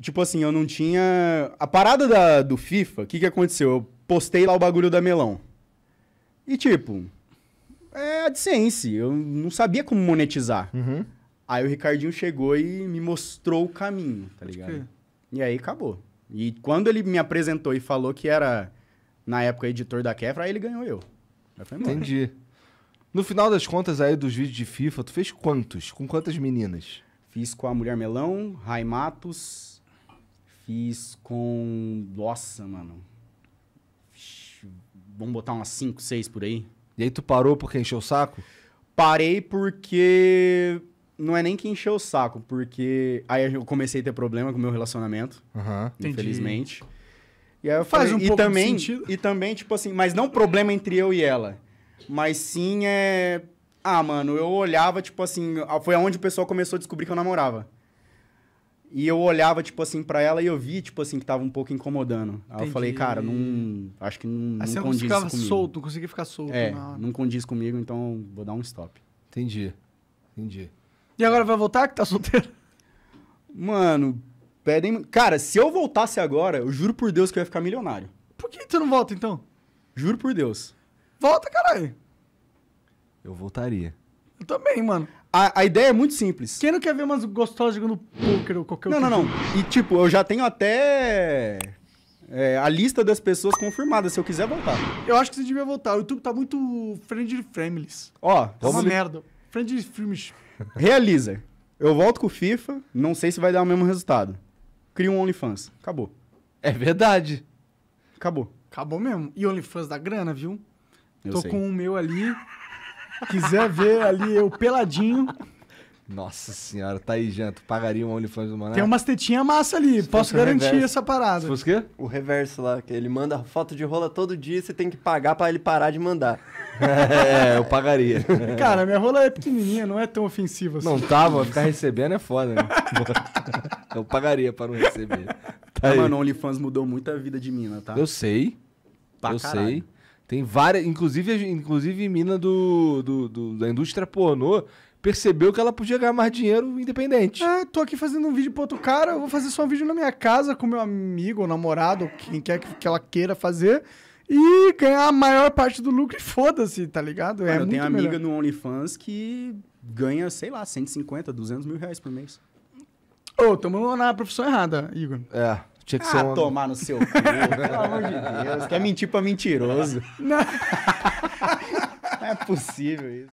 tipo assim, eu não tinha. A parada da, do FIFA, o que, que aconteceu? Eu postei lá o bagulho da Melão. E tipo, é adicência. Eu não sabia como monetizar. Uhum. Aí o Ricardinho chegou e me mostrou o caminho, tá ligado? Que... E aí acabou. E quando ele me apresentou e falou que era, na época, editor da Kefra, aí ele ganhou eu. Entendi. No final das contas aí dos vídeos de FIFA, tu fez quantos? Com quantas meninas? Fiz com a Mulher Melão, Rai Matos. Fiz com. Nossa, mano. Vamos botar umas 5, 6 por aí. E aí tu parou porque encheu o saco? Parei porque. Não é nem que encheu o saco, porque aí eu comecei a ter problema com o meu relacionamento. Uhum. Infelizmente. E aí eu Faz falei, um e pouco também, de sentido. E também, tipo assim, mas não problema entre eu e ela. Mas sim é ah, mano, eu olhava, tipo assim, foi aonde o pessoal começou a descobrir que eu namorava. E eu olhava, tipo assim, pra ela e eu vi, tipo assim, que tava um pouco incomodando. Aí Entendi. eu falei, cara, não. Acho que não, assim, não condiz comigo. ficava solto, não conseguia ficar solto. É, não. não condiz comigo, então vou dar um stop. Entendi. Entendi. E agora vai voltar que tá solteiro? Mano, pedem. Cara, se eu voltasse agora, eu juro por Deus que eu ia ficar milionário. Por que tu não volta então? Juro por Deus. Volta, caralho. Eu voltaria. Eu também, mano. A, a ideia é muito simples. Quem não quer ver umas gostosas jogando poker ou qualquer Não, não, não. E tipo, eu já tenho até é, a lista das pessoas confirmadas, se eu quiser voltar. Eu acho que você devia voltar. O YouTube tá muito friend families. Ó, tá uma merda. Friend filmes. Realiza. Eu volto com o FIFA, não sei se vai dar o mesmo resultado. Crio um OnlyFans. Acabou. É verdade. Acabou. Acabou mesmo. E OnlyFans da grana, viu? Eu Tô sei. com o meu ali. Quiser ver ali eu peladinho. Nossa senhora, tá aí, Tu Pagaria um OnlyFans do Mané? Tem umas tetinhas massa ali, Se posso garantir essa parada. Se fosse o quê? O reverso lá, que ele manda foto de rola todo dia e você tem que pagar para ele parar de mandar. é, eu pagaria. Cara, minha rola é pequenininha, não é tão ofensiva assim. Não tá, mano, ficar recebendo é foda, né? eu pagaria para não receber. Ah, tá mano, o OnlyFans mudou muito a vida de mina, tá? Eu sei. Pra eu caralho. sei. Tem várias. Inclusive, inclusive mina do, do, do, da indústria pornô percebeu que ela podia ganhar mais dinheiro independente. ah tô aqui fazendo um vídeo pro outro cara, eu vou fazer só um vídeo na minha casa com meu amigo, ou namorado, ou quem quer que, que ela queira fazer. E ganhar a maior parte do lucro e foda-se, tá ligado? Mano, é eu tenho uma amiga no OnlyFans que ganha, sei lá, 150, 200 mil reais por mês. Ô, oh, tamo na profissão errada, Igor. É. Tinha que ah, ser uma... tomar no seu cu, pelo amor de Deus. Quer mentir pra mentiroso. Não, não é possível isso.